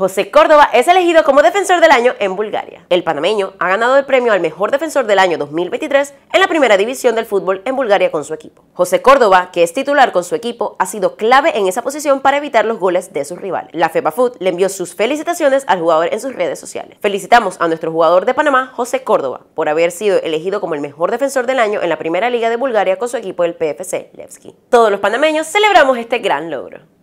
José Córdoba es elegido como Defensor del Año en Bulgaria. El panameño ha ganado el premio al Mejor Defensor del Año 2023 en la primera división del fútbol en Bulgaria con su equipo. José Córdoba, que es titular con su equipo, ha sido clave en esa posición para evitar los goles de sus rivales. La Foot le envió sus felicitaciones al jugador en sus redes sociales. Felicitamos a nuestro jugador de Panamá, José Córdoba, por haber sido elegido como el Mejor Defensor del Año en la primera liga de Bulgaria con su equipo el PFC Levski. Todos los panameños celebramos este gran logro.